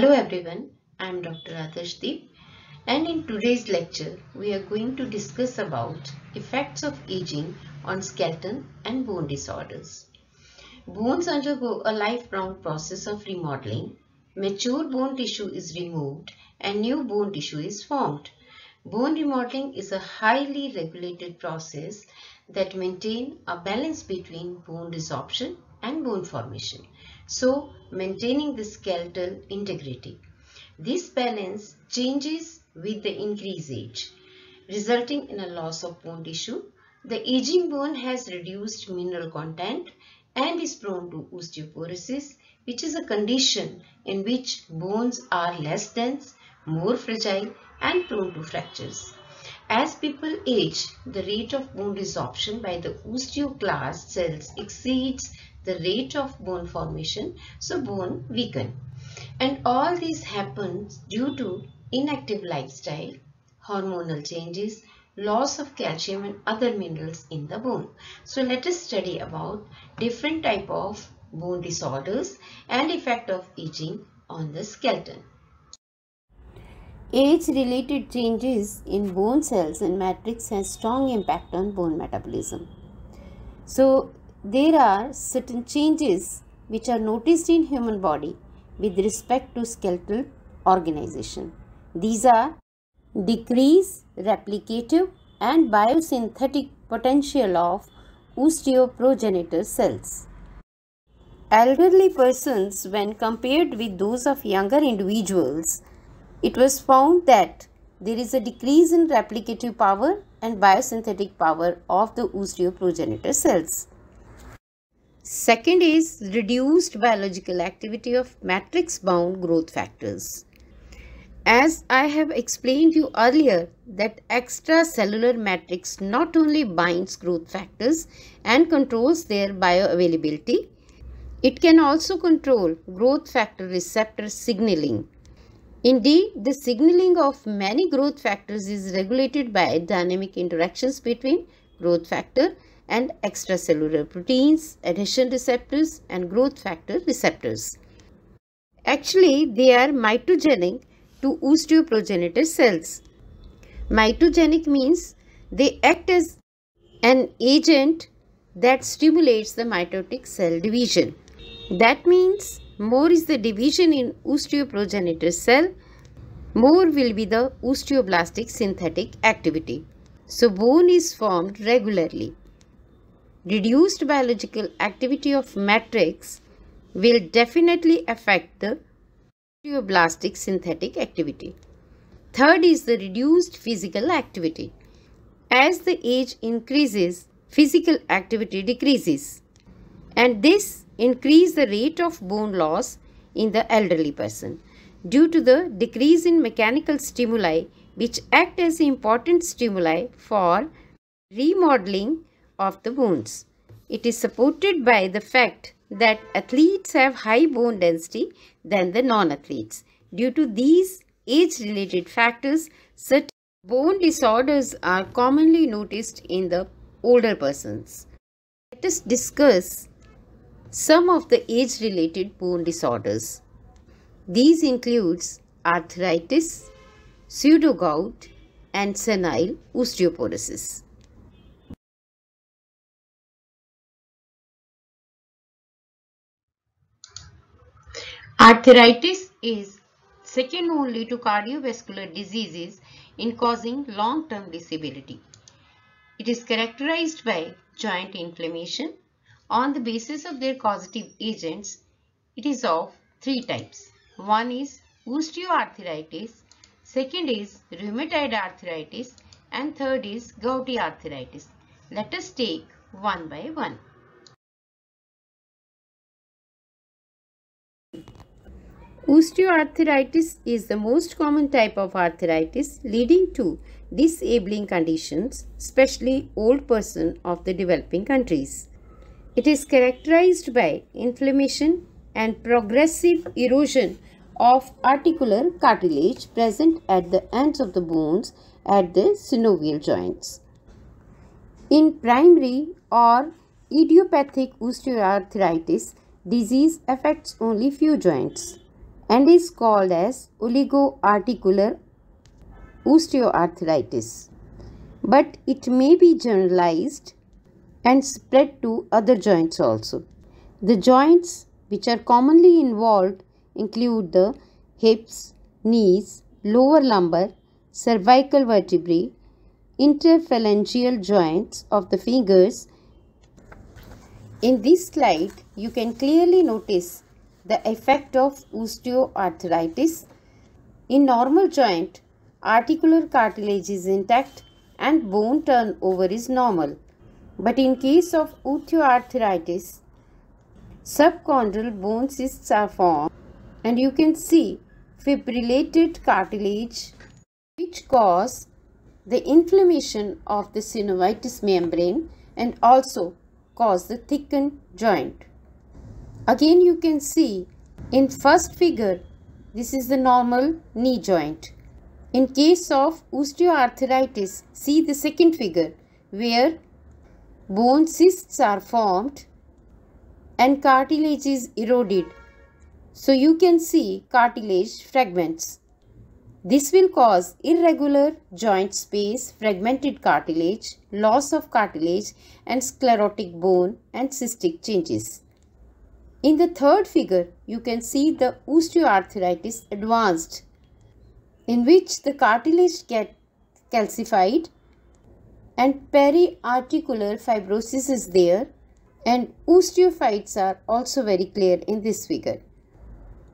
Hello everyone, I am Dr. Adarshdeep and in today's lecture we are going to discuss about effects of aging on skeleton and bone disorders. Bones undergo a lifelong process of remodeling. Mature bone tissue is removed and new bone tissue is formed. Bone remodeling is a highly regulated process that maintain a balance between bone resorption and bone formation so maintaining the skeletal integrity. This balance changes with the increased age, resulting in a loss of bone tissue. The aging bone has reduced mineral content and is prone to osteoporosis, which is a condition in which bones are less dense, more fragile and prone to fractures. As people age, the rate of bone resorption by the osteoclast cells exceeds the rate of bone formation, so bone weaken. And all this happens due to inactive lifestyle, hormonal changes, loss of calcium and other minerals in the bone. So let us study about different type of bone disorders and effect of aging on the skeleton. Age-related changes in bone cells and matrix has strong impact on bone metabolism. So there are certain changes which are noticed in human body with respect to skeletal organization. These are decrease replicative and biosynthetic potential of osteoprogenitor cells. Elderly persons when compared with those of younger individuals, it was found that there is a decrease in replicative power and biosynthetic power of the osteoprogenitor cells. Second is reduced biological activity of matrix bound growth factors. As I have explained you earlier that extracellular matrix not only binds growth factors and controls their bioavailability, it can also control growth factor receptor signaling. Indeed, the signaling of many growth factors is regulated by dynamic interactions between growth factor and extracellular proteins, adhesion receptors and growth factor receptors. Actually, they are mitogenic to osteoprogenitor cells. Mitogenic means they act as an agent that stimulates the mitotic cell division. That means more is the division in osteoprogenitor cell, more will be the osteoblastic synthetic activity. So bone is formed regularly reduced biological activity of matrix will definitely affect the osteoblastic synthetic activity. Third is the reduced physical activity. As the age increases, physical activity decreases and this increase the rate of bone loss in the elderly person due to the decrease in mechanical stimuli which act as important stimuli for remodeling of the bones. It is supported by the fact that athletes have high bone density than the non-athletes. Due to these age-related factors, certain bone disorders are commonly noticed in the older persons. Let us discuss some of the age-related bone disorders. These includes arthritis, pseudogout, and senile osteoporosis. Arthritis is second only to cardiovascular diseases in causing long-term disability. It is characterized by joint inflammation. On the basis of their causative agents, it is of three types. One is osteoarthritis, second is rheumatoid arthritis, and third is gouty arthritis. Let us take one by one. Osteoarthritis is the most common type of arthritis leading to disabling conditions, especially old person of the developing countries. It is characterized by inflammation and progressive erosion of articular cartilage present at the ends of the bones at the synovial joints. In primary or idiopathic osteoarthritis, disease affects only few joints and is called as oligoarticular osteoarthritis. But it may be generalized and spread to other joints also. The joints which are commonly involved include the hips, knees, lower lumbar, cervical vertebrae, interphalangeal joints of the fingers. In this slide, you can clearly notice the effect of osteoarthritis. In normal joint, articular cartilage is intact and bone turnover is normal. But in case of osteoarthritis, subchondral bone cysts are formed and you can see fibrillated cartilage which cause the inflammation of the synovitis membrane and also cause the thickened joint. Again you can see in first figure this is the normal knee joint. In case of osteoarthritis see the second figure where bone cysts are formed and cartilage is eroded. So you can see cartilage fragments. This will cause irregular joint space, fragmented cartilage, loss of cartilage and sclerotic bone and cystic changes. In the third figure, you can see the osteoarthritis advanced, in which the cartilage gets calcified and periarticular fibrosis is there and osteophytes are also very clear in this figure.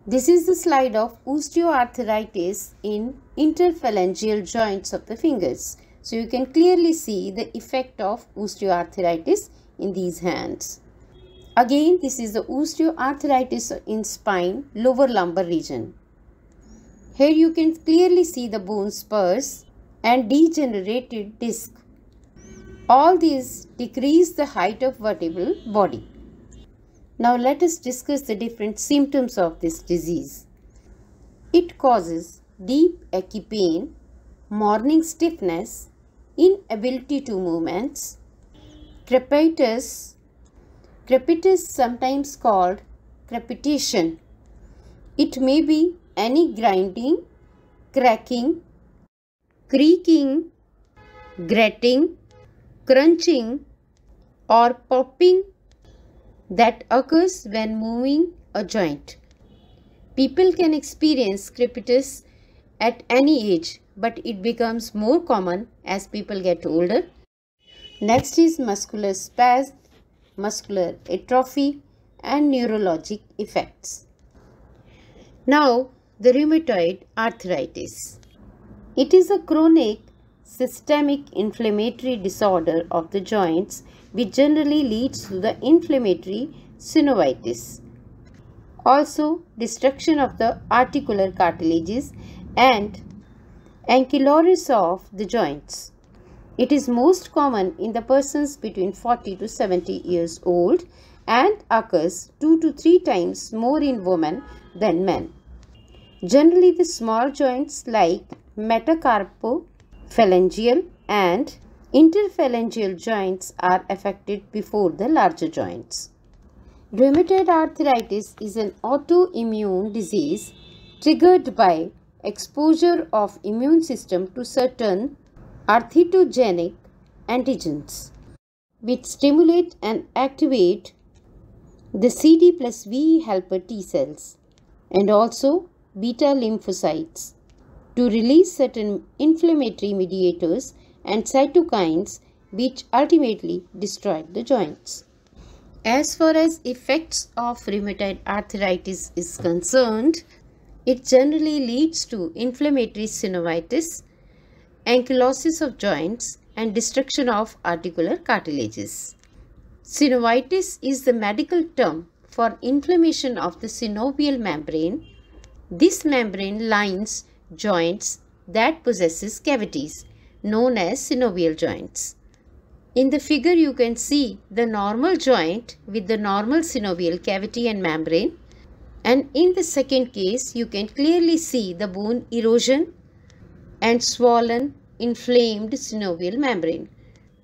This is the slide of osteoarthritis in interphalangeal joints of the fingers. So you can clearly see the effect of osteoarthritis in these hands. Again, this is the osteoarthritis in spine, lower lumbar region. Here you can clearly see the bone spurs and degenerated disc. All these decrease the height of vertebral body. Now let us discuss the different symptoms of this disease. It causes deep achy pain, morning stiffness, inability to movements, crepitus Crepit is sometimes called crepitation. It may be any grinding, cracking, creaking, grating, crunching or popping that occurs when moving a joint. People can experience crepitus at any age but it becomes more common as people get older. Next is muscular spasm muscular atrophy and neurologic effects. Now, the rheumatoid arthritis. It is a chronic systemic inflammatory disorder of the joints which generally leads to the inflammatory synovitis. Also, destruction of the articular cartilages and ankylosis of the joints. It is most common in the persons between 40 to 70 years old and occurs 2 to 3 times more in women than men. Generally, the small joints like metacarpophalangeal and interphalangeal joints are affected before the larger joints. Rheumatoid arthritis is an autoimmune disease triggered by exposure of immune system to certain arthitogenic antigens which stimulate and activate the CD plus V helper T cells and also beta lymphocytes to release certain inflammatory mediators and cytokines which ultimately destroy the joints. As far as effects of rheumatoid arthritis is concerned, it generally leads to inflammatory synovitis ankylosis of joints and destruction of articular cartilages. Synovitis is the medical term for inflammation of the synovial membrane. This membrane lines joints that possesses cavities known as synovial joints. In the figure you can see the normal joint with the normal synovial cavity and membrane and in the second case you can clearly see the bone erosion and swollen, inflamed synovial membrane.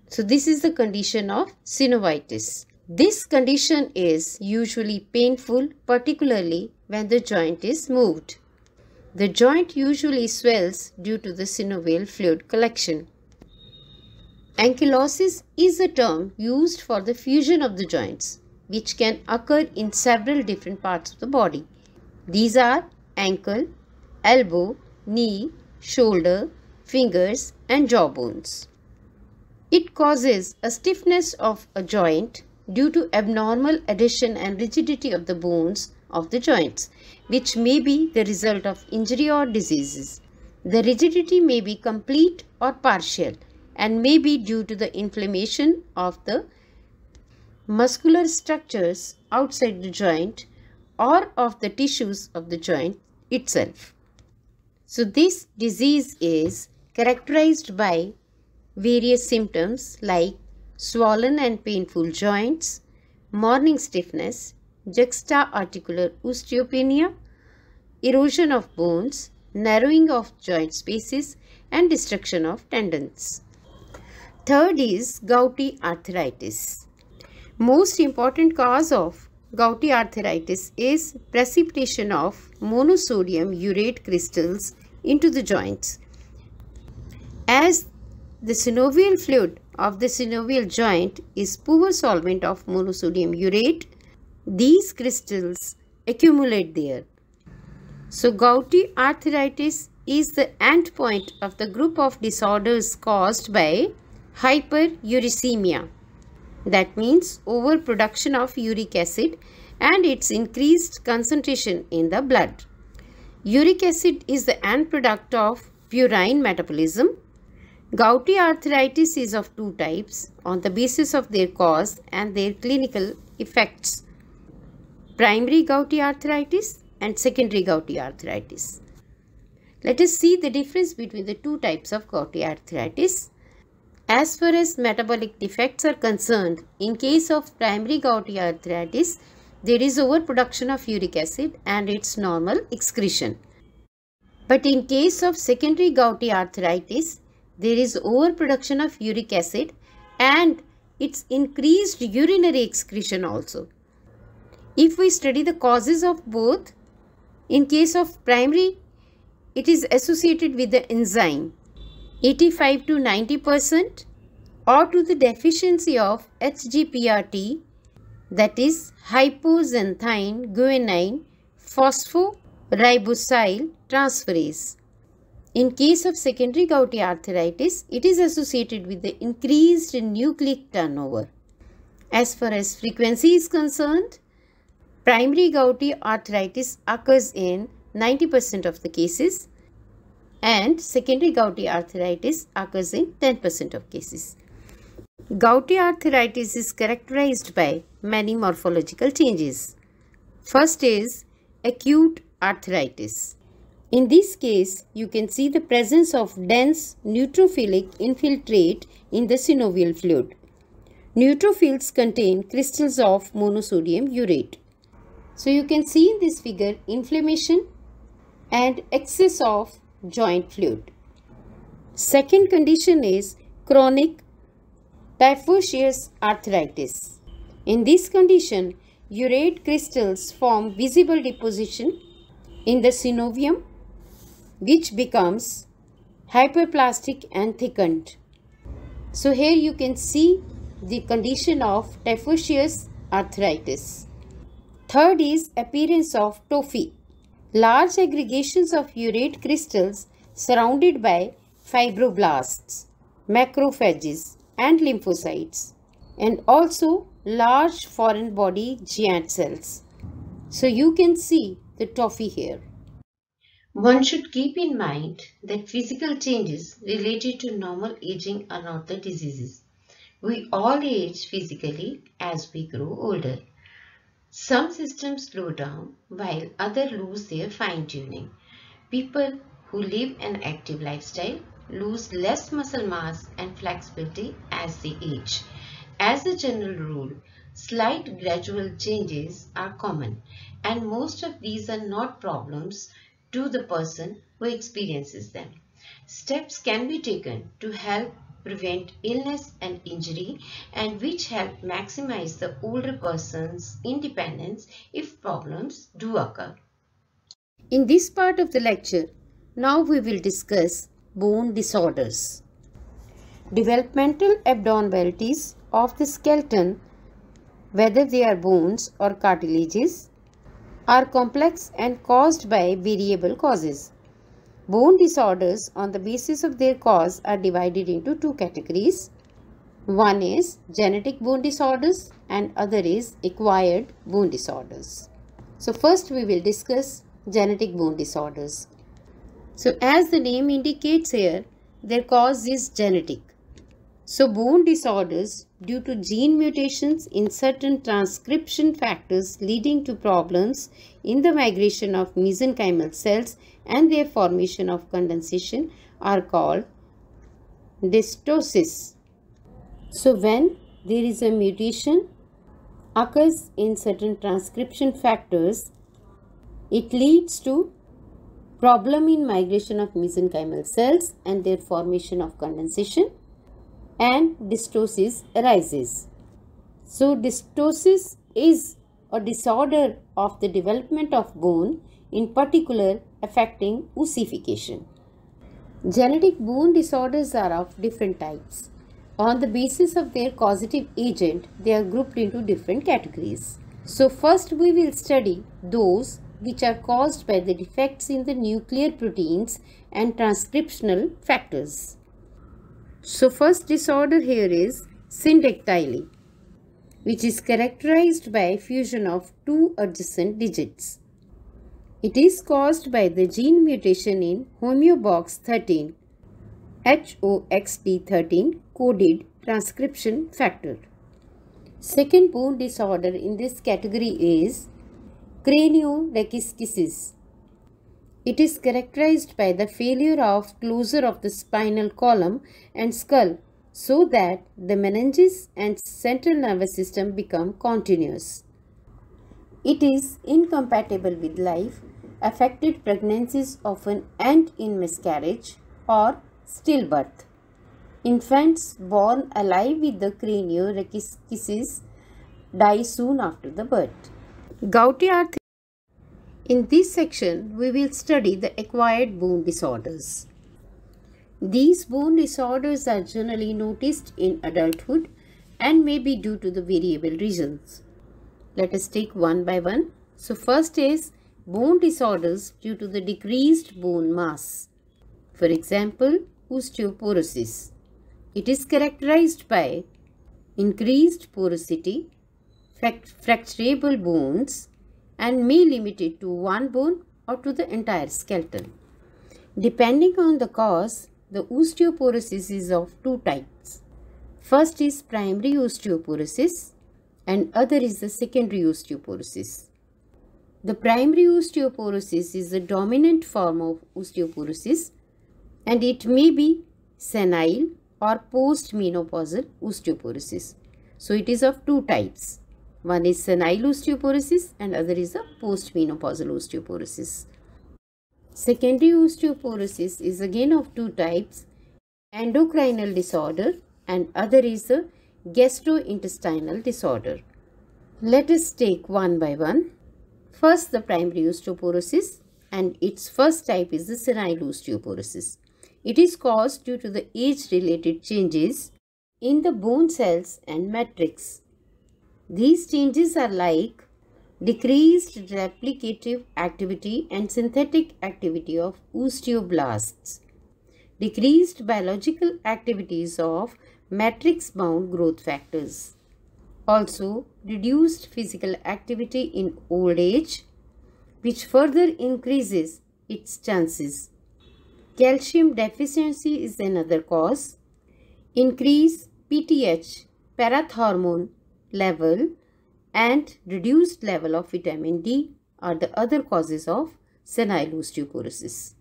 So this is the condition of synovitis. This condition is usually painful, particularly when the joint is moved. The joint usually swells due to the synovial fluid collection. Ankylosis is a term used for the fusion of the joints, which can occur in several different parts of the body. These are ankle, elbow, knee, shoulder, fingers and jaw bones. It causes a stiffness of a joint due to abnormal addition and rigidity of the bones of the joints, which may be the result of injury or diseases. The rigidity may be complete or partial and may be due to the inflammation of the muscular structures outside the joint or of the tissues of the joint itself. So this disease is characterized by various symptoms like swollen and painful joints, morning stiffness, juxta-articular osteopenia, erosion of bones, narrowing of joint spaces and destruction of tendons. Third is gouty arthritis. Most important cause of gouty arthritis is precipitation of monosodium urate crystals into the joints. As the synovial fluid of the synovial joint is poor solvent of monosodium urate, these crystals accumulate there. So gouty arthritis is the endpoint of the group of disorders caused by hyperuricemia. That means overproduction of uric acid and its increased concentration in the blood. Uric acid is the end product of purine metabolism. Gouty arthritis is of two types on the basis of their cause and their clinical effects. Primary gouty arthritis and secondary gouty arthritis. Let us see the difference between the two types of gouty arthritis. As far as metabolic defects are concerned, in case of primary gouty arthritis, there is overproduction of uric acid and its normal excretion. But in case of secondary gouty arthritis, there is overproduction of uric acid and its increased urinary excretion also. If we study the causes of both, in case of primary, it is associated with the enzyme 85 to 90 percent or to the deficiency of HGPRT that is hypoxanthine guanine phosphoribosyl transferase. In case of secondary gouty arthritis, it is associated with the increased nucleic turnover. As far as frequency is concerned, primary gouty arthritis occurs in 90% of the cases and secondary gouty arthritis occurs in 10% of cases. Gouty arthritis is characterized by many morphological changes. First is acute arthritis. In this case, you can see the presence of dense neutrophilic infiltrate in the synovial fluid. Neutrophils contain crystals of monosodium urate. So you can see in this figure inflammation and excess of joint fluid. Second condition is chronic Typhosius arthritis. In this condition, urate crystals form visible deposition in the synovium which becomes hyperplastic and thickened. So here you can see the condition of Typhosius arthritis. Third is appearance of tophi. Large aggregations of urate crystals surrounded by fibroblasts, macrophages and lymphocytes and also large foreign body giant cells. So you can see the toffee here. One should keep in mind that physical changes related to normal aging are not the diseases. We all age physically as we grow older. Some systems slow down while others lose their fine tuning. People who live an active lifestyle lose less muscle mass and flexibility as they age. As a general rule, slight gradual changes are common and most of these are not problems to the person who experiences them. Steps can be taken to help prevent illness and injury and which help maximize the older person's independence if problems do occur. In this part of the lecture, now we will discuss bone disorders. Developmental abnormalities of the skeleton, whether they are bones or cartilages, are complex and caused by variable causes. Bone disorders on the basis of their cause are divided into two categories. One is genetic bone disorders and other is acquired bone disorders. So first we will discuss genetic bone disorders. So as the name indicates here, their cause is genetic. So bone disorders due to gene mutations in certain transcription factors leading to problems in the migration of mesenchymal cells and their formation of condensation are called dystosis. So when there is a mutation occurs in certain transcription factors, it leads to problem in migration of mesenchymal cells and their formation of condensation and dystosis arises. So dystosis is a disorder of the development of bone in particular affecting ossification. Genetic bone disorders are of different types. On the basis of their causative agent, they are grouped into different categories. So first we will study those which are caused by the defects in the nuclear proteins and transcriptional factors. So first disorder here is syndactyly which is characterized by fusion of two adjacent digits. It is caused by the gene mutation in homeobox 13 HOXD13 coded transcription factor. Second bone disorder in this category is Craniolecyschisis. It is characterized by the failure of closure of the spinal column and skull so that the meninges and central nervous system become continuous. It is incompatible with life. Affected pregnancies often end in miscarriage or stillbirth. Infants born alive with the craniorecyschisis die soon after the birth. Gouty arthritis. In this section, we will study the acquired bone disorders. These bone disorders are generally noticed in adulthood and may be due to the variable reasons. Let us take one by one. So first is bone disorders due to the decreased bone mass. For example, osteoporosis. It is characterized by increased porosity, fracturable bones and may limit it to one bone or to the entire skeleton. Depending on the cause, the osteoporosis is of two types. First is primary osteoporosis and other is the secondary osteoporosis. The primary osteoporosis is the dominant form of osteoporosis and it may be senile or postmenopausal osteoporosis. So it is of two types. One is senile osteoporosis and other is a postmenopausal osteoporosis. Secondary osteoporosis is again of two types, endocrinal disorder and other is a gastrointestinal disorder. Let us take one by one. First the primary osteoporosis and its first type is the senile osteoporosis. It is caused due to the age related changes in the bone cells and matrix these changes are like decreased replicative activity and synthetic activity of osteoblasts, decreased biological activities of matrix-bound growth factors, also reduced physical activity in old age, which further increases its chances. Calcium deficiency is another cause. Increase PTH, parathormone level and reduced level of vitamin D are the other causes of senile osteoporosis.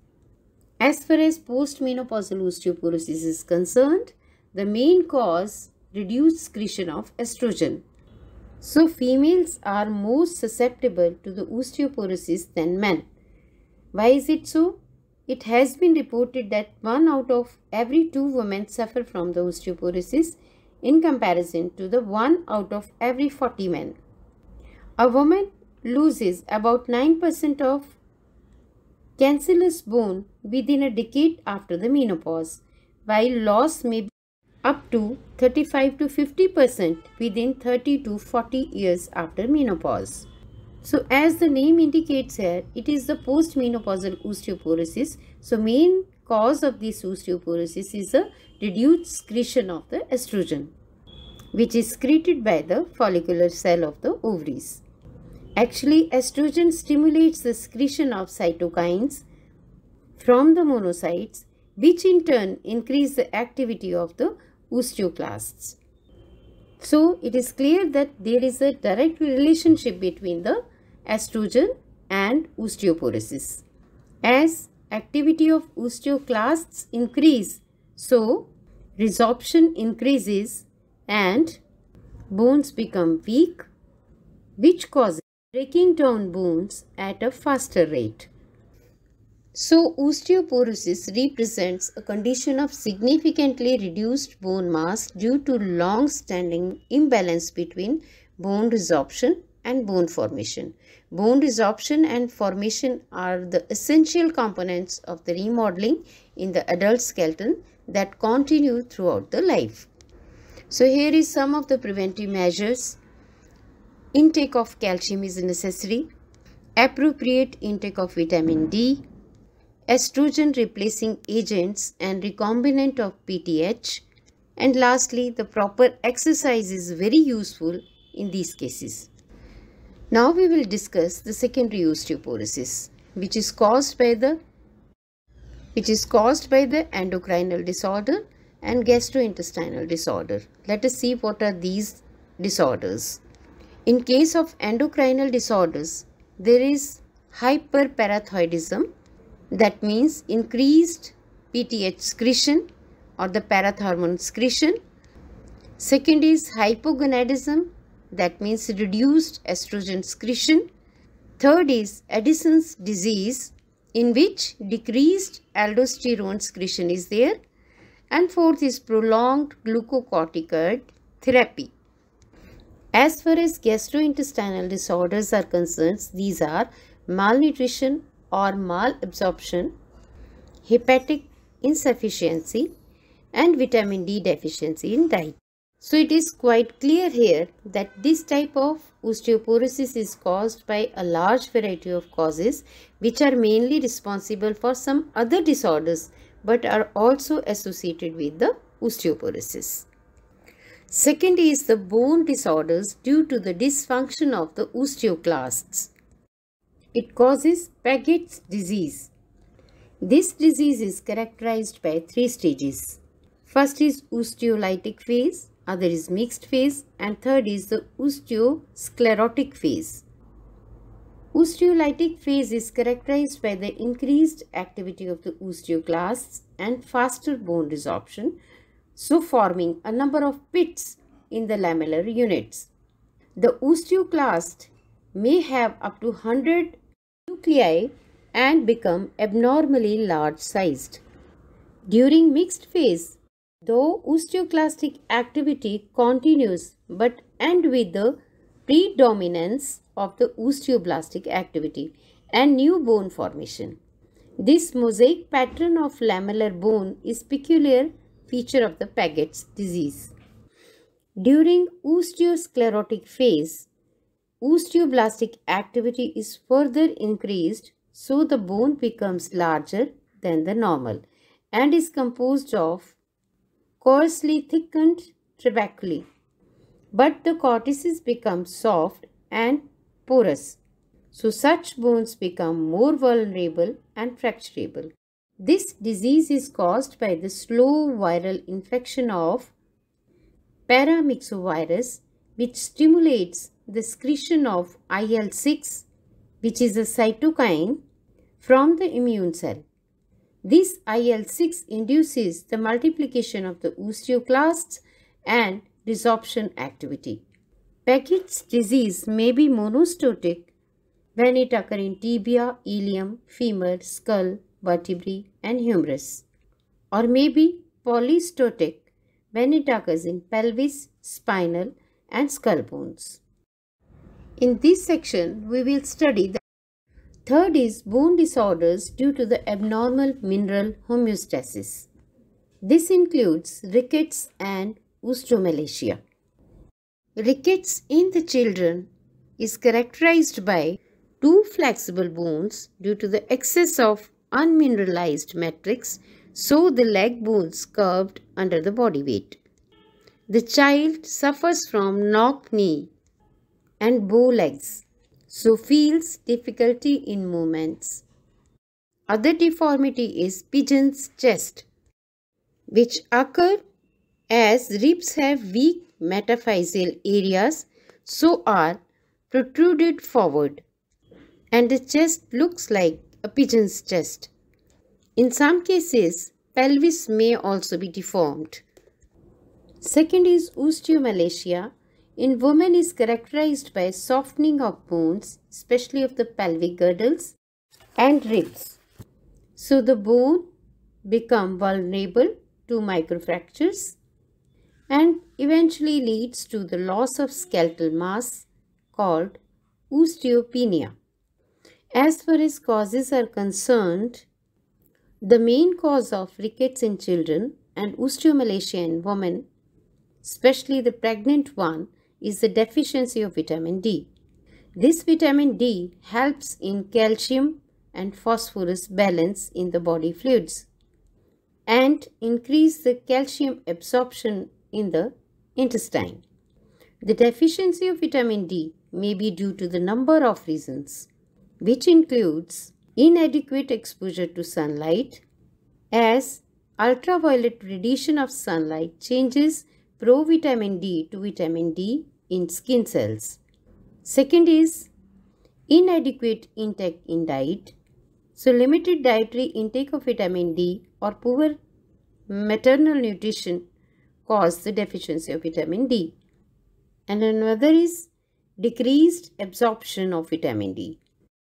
As far as postmenopausal osteoporosis is concerned, the main cause reduced secretion of estrogen. So females are more susceptible to the osteoporosis than men. Why is it so? It has been reported that one out of every two women suffer from the osteoporosis in comparison to the 1 out of every 40 men. A woman loses about 9% of cancerous bone within a decade after the menopause, while loss may be up to 35 to 50% within 30 to 40 years after menopause. So as the name indicates here, it is the postmenopausal osteoporosis. So main cause of this osteoporosis is a reduced secretion of the estrogen which is secreted by the follicular cell of the ovaries. Actually, estrogen stimulates the secretion of cytokines from the monocytes which in turn increase the activity of the osteoclasts. So, it is clear that there is a direct relationship between the estrogen and osteoporosis. As activity of osteoclasts increase. So, resorption increases and bones become weak which causes breaking down bones at a faster rate. So osteoporosis represents a condition of significantly reduced bone mass due to long-standing imbalance between bone resorption and bone formation. Bone resorption and formation are the essential components of the remodeling in the adult skeleton that continue throughout the life. So here is some of the preventive measures. Intake of calcium is necessary. Appropriate intake of vitamin D. Estrogen replacing agents and recombinant of PTH. And lastly, the proper exercise is very useful in these cases. Now we will discuss the secondary osteoporosis which is caused by the which is caused by the endocrinal disorder and gastrointestinal disorder. Let us see what are these disorders. In case of endocrinal disorders, there is hyperparathyroidism that means increased PTH secretion or the parathormone secretion. Second is hypogonadism that means reduced estrogen secretion. Third is Addison's disease in which decreased aldosterone secretion is there. And fourth is prolonged glucocorticoid therapy. As far as gastrointestinal disorders are concerned, these are malnutrition or malabsorption, hepatic insufficiency and vitamin D deficiency in diet. So it is quite clear here that this type of osteoporosis is caused by a large variety of causes which are mainly responsible for some other disorders but are also associated with the osteoporosis. Second is the bone disorders due to the dysfunction of the osteoclasts. It causes Paget's disease. This disease is characterized by three stages. First is osteolytic phase, other is mixed phase and third is the osteosclerotic phase. Osteolytic phase is characterized by the increased activity of the osteoclasts and faster bone resorption, so forming a number of pits in the lamellar units. The osteoclast may have up to 100 nuclei and become abnormally large sized. During mixed phase, Though osteoclastic activity continues but end with the predominance of the osteoblastic activity and new bone formation. This mosaic pattern of lamellar bone is peculiar feature of the Paget's disease. During osteosclerotic phase, osteoblastic activity is further increased so the bone becomes larger than the normal and is composed of coarsely thickened trabeculae. But the cortices become soft and porous. So such bones become more vulnerable and fracturable. This disease is caused by the slow viral infection of paramyxovirus which stimulates the secretion of IL-6 which is a cytokine from the immune cell. This IL-6 induces the multiplication of the osteoclasts and resorption activity. Paget's disease may be monostotic when it occurs in tibia, ilium, femur, skull, vertebrae and humerus or may be polystotic when it occurs in pelvis, spinal and skull bones. In this section, we will study the Third is bone disorders due to the abnormal mineral homeostasis. This includes rickets and osteomalacia. Rickets in the children is characterized by two flexible bones due to the excess of unmineralized matrix, so the leg bones curved under the body weight. The child suffers from knock knee and bow legs so feels difficulty in movements. Other deformity is pigeon's chest, which occur as ribs have weak metaphyseal areas, so are protruded forward, and the chest looks like a pigeon's chest. In some cases, pelvis may also be deformed. Second is osteomalacia, in women is characterized by softening of bones, especially of the pelvic girdles and ribs. So the bone become vulnerable to microfractures and eventually leads to the loss of skeletal mass called osteopenia. As far as causes are concerned, the main cause of rickets in children and osteomalacia in women, especially the pregnant one, is the deficiency of vitamin D. This vitamin D helps in calcium and phosphorus balance in the body fluids and increase the calcium absorption in the intestine. The deficiency of vitamin D may be due to the number of reasons, which includes inadequate exposure to sunlight, as ultraviolet radiation of sunlight changes provitamin D to vitamin D in skin cells. Second is inadequate intake in diet. So limited dietary intake of vitamin D or poor maternal nutrition cause the deficiency of vitamin D. And another is decreased absorption of vitamin D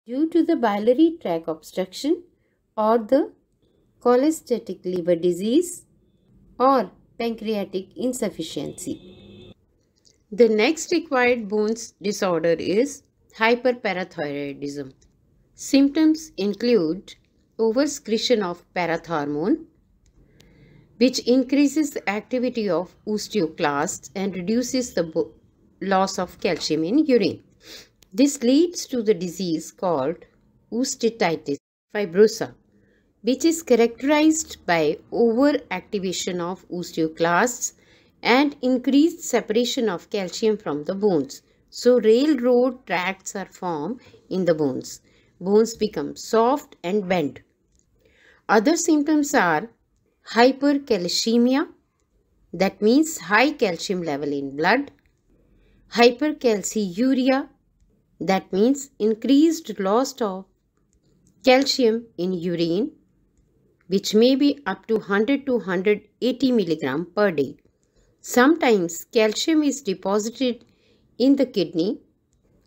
due to the biliary tract obstruction or the cholestatic liver disease or pancreatic insufficiency. The next required bones disorder is hyperparathyroidism. Symptoms include secretion of parathormone, which increases the activity of osteoclasts and reduces the loss of calcium in urine. This leads to the disease called osteitis fibrosa, which is characterized by overactivation of osteoclasts and increased separation of calcium from the bones. So railroad tracks are formed in the bones. Bones become soft and bend. Other symptoms are hypercalcemia, that means high calcium level in blood, hypercalciuria, that means increased loss of calcium in urine, which may be up to 100 to 180 milligram per day. Sometimes calcium is deposited in the kidney,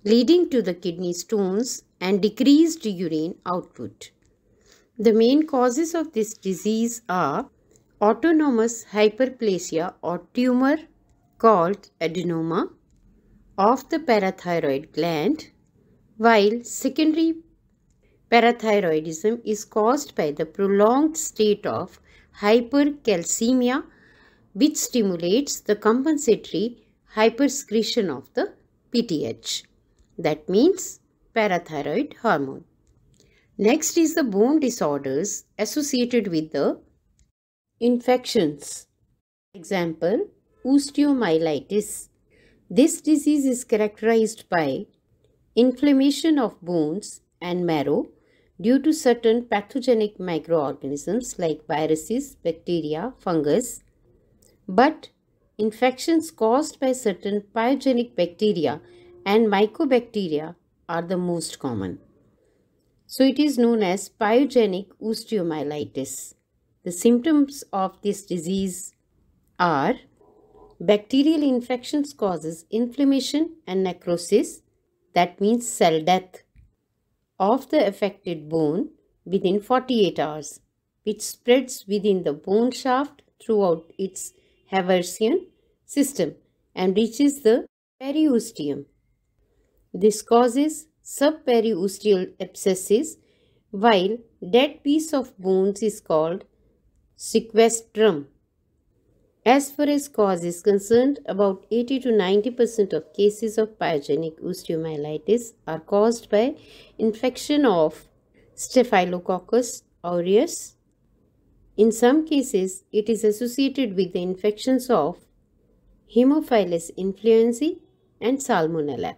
leading to the kidney stones and decreased urine output. The main causes of this disease are autonomous hyperplasia or tumor called adenoma of the parathyroid gland, while secondary parathyroidism is caused by the prolonged state of hypercalcemia which stimulates the compensatory hypersecretion of the PTH. That means parathyroid hormone. Next is the bone disorders associated with the infections. Example, osteomyelitis. This disease is characterized by inflammation of bones and marrow due to certain pathogenic microorganisms like viruses, bacteria, fungus, but infections caused by certain pyogenic bacteria and mycobacteria are the most common. So it is known as pyogenic osteomyelitis. The symptoms of this disease are bacterial infections causes inflammation and necrosis that means cell death of the affected bone within 48 hours which spreads within the bone shaft throughout its Haversian system and reaches the periosteum. This causes subperiosteal abscesses while dead piece of bones is called sequestrum. As far as cause is concerned, about 80 to 90% of cases of pyogenic osteomyelitis are caused by infection of Staphylococcus aureus in some cases, it is associated with the infections of Haemophilus influenzae and Salmonella.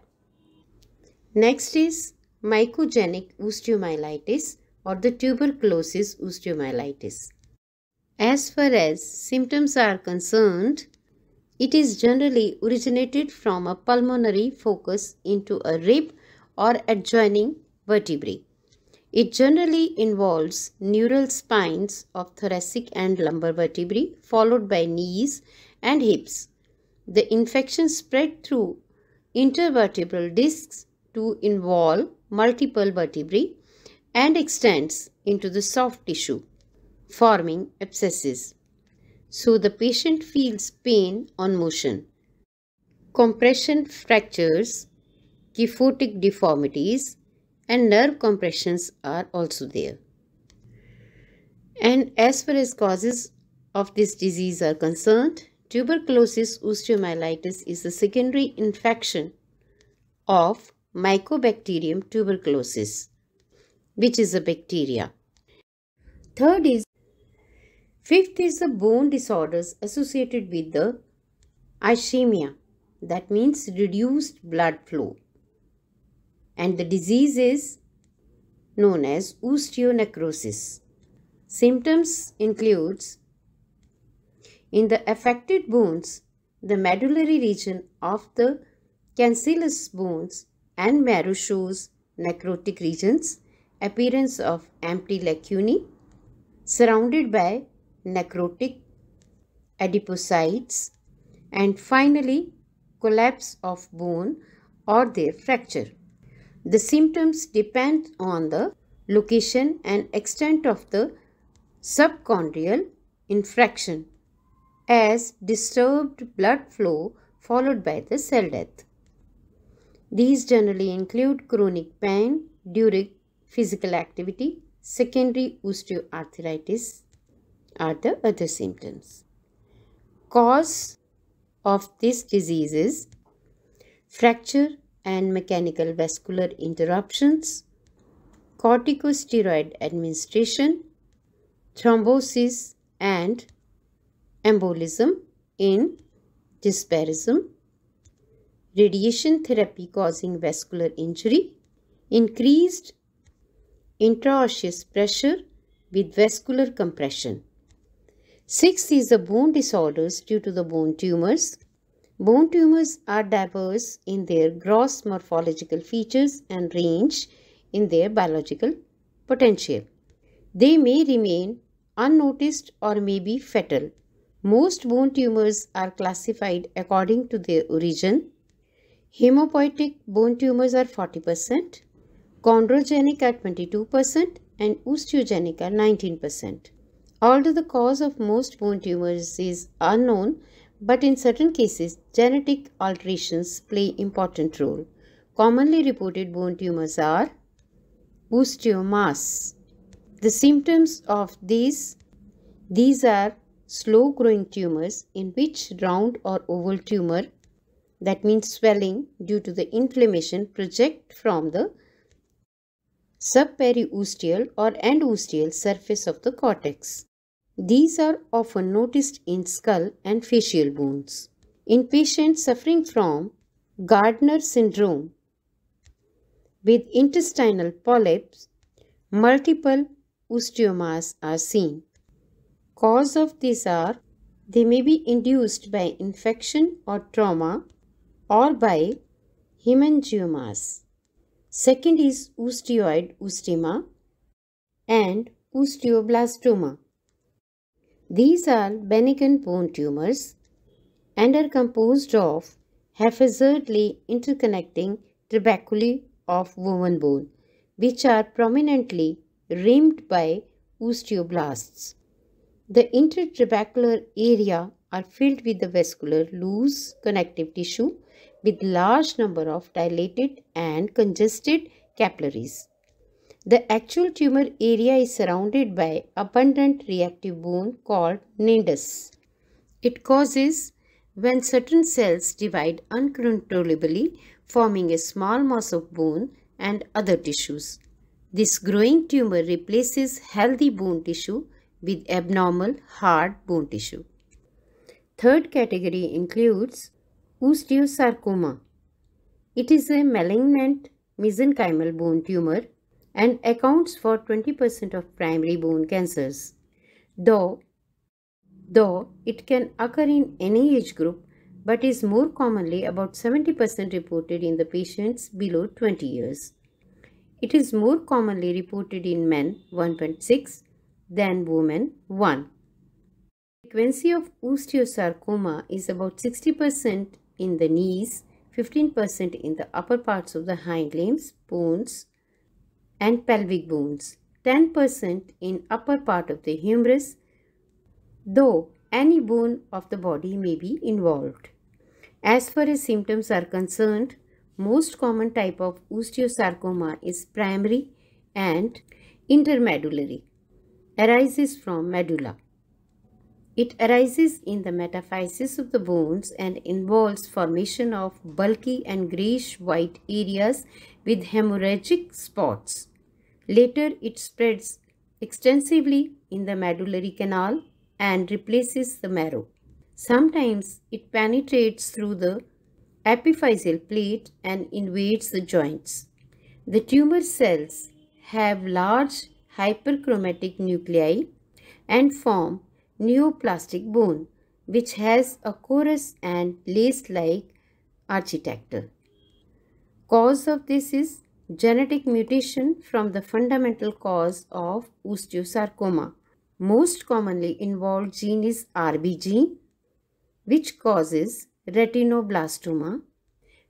Next is mycogenic osteomyelitis or the tuberculosis osteomyelitis. As far as symptoms are concerned, it is generally originated from a pulmonary focus into a rib or adjoining vertebrae. It generally involves neural spines of thoracic and lumbar vertebrae followed by knees and hips. The infection spread through intervertebral discs to involve multiple vertebrae and extends into the soft tissue, forming abscesses. So the patient feels pain on motion. Compression fractures, kyphotic deformities, and nerve compressions are also there. And as far as causes of this disease are concerned, tuberculosis osteomyelitis is a secondary infection of Mycobacterium tuberculosis, which is a bacteria. Third is, fifth is the bone disorders associated with the ischemia, that means reduced blood flow and the disease is known as osteonecrosis. Symptoms includes in the affected bones, the medullary region of the cancellous bones and marrow shows necrotic regions, appearance of empty lacunae, surrounded by necrotic adipocytes, and finally collapse of bone or their fracture. The symptoms depend on the location and extent of the subchondrial infraction as disturbed blood flow followed by the cell death. These generally include chronic pain during physical activity, secondary osteoarthritis are the other symptoms. Cause of this disease is fracture and mechanical vascular interruptions, corticosteroid administration, thrombosis and embolism in disparism, radiation therapy causing vascular injury, increased intraosseous pressure with vascular compression. Six is the bone disorders due to the bone tumors. Bone tumors are diverse in their gross morphological features and range in their biological potential. They may remain unnoticed or may be fatal. Most bone tumors are classified according to their origin. Hemopoietic bone tumors are 40%, chondrogenic are 22% and osteogenic are 19%. Although the cause of most bone tumors is unknown, but in certain cases, genetic alterations play important role. Commonly reported bone tumors are osteomas. The symptoms of these, these are slow growing tumors in which round or oval tumor, that means swelling due to the inflammation project from the subperiosteal or endosteal surface of the cortex. These are often noticed in skull and facial bones In patients suffering from Gardner syndrome with intestinal polyps, multiple osteomas are seen. Cause of these are they may be induced by infection or trauma or by hemangiomas. Second is osteoid osteoma and osteoblastoma. These are benign bone tumors and are composed of haphazardly interconnecting trabeculae of woven bone, which are prominently rimmed by osteoblasts. The intertrabecular area are filled with the vascular loose connective tissue with large number of dilated and congested capillaries. The actual tumor area is surrounded by abundant reactive bone called nidus. It causes when certain cells divide uncontrollably, forming a small mass of bone and other tissues. This growing tumor replaces healthy bone tissue with abnormal hard bone tissue. Third category includes osteosarcoma. It is a malignant mesenchymal bone tumor and accounts for 20% of primary bone cancers. Though, though it can occur in any age group, but is more commonly about 70% reported in the patients below 20 years. It is more commonly reported in men 1.6 than women 1. Frequency of osteosarcoma is about 60% in the knees, 15% in the upper parts of the hind limbs, bones, and pelvic bones, 10% in upper part of the humerus, though any bone of the body may be involved. As far as symptoms are concerned, most common type of osteosarcoma is primary and intermedullary, arises from medulla. It arises in the metaphysis of the bones and involves formation of bulky and grayish-white areas with hemorrhagic spots. Later, it spreads extensively in the medullary canal and replaces the marrow. Sometimes it penetrates through the epiphyseal plate and invades the joints. The tumor cells have large hyperchromatic nuclei and form neoplastic bone which has a porous and lace-like architecture. Cause of this is genetic mutation from the fundamental cause of osteosarcoma. Most commonly involved gene is RBG, which causes retinoblastoma,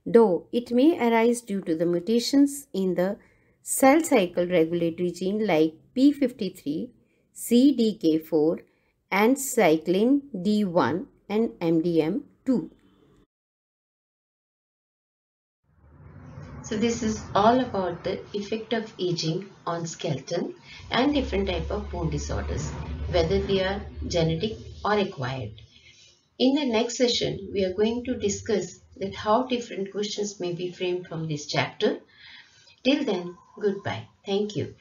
though it may arise due to the mutations in the cell cycle regulatory gene like P53, CDK4, and cyclin D1 and MDM2. So this is all about the effect of aging on skeleton and different type of bone disorders, whether they are genetic or acquired. In the next session, we are going to discuss that how different questions may be framed from this chapter. Till then, goodbye. Thank you.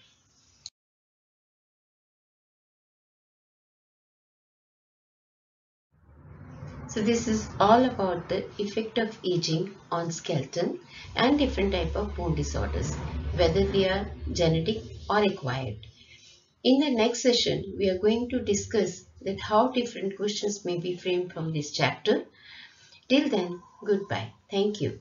So this is all about the effect of aging on skeleton and different type of bone disorders, whether they are genetic or acquired. In the next session, we are going to discuss that how different questions may be framed from this chapter. Till then, goodbye. Thank you.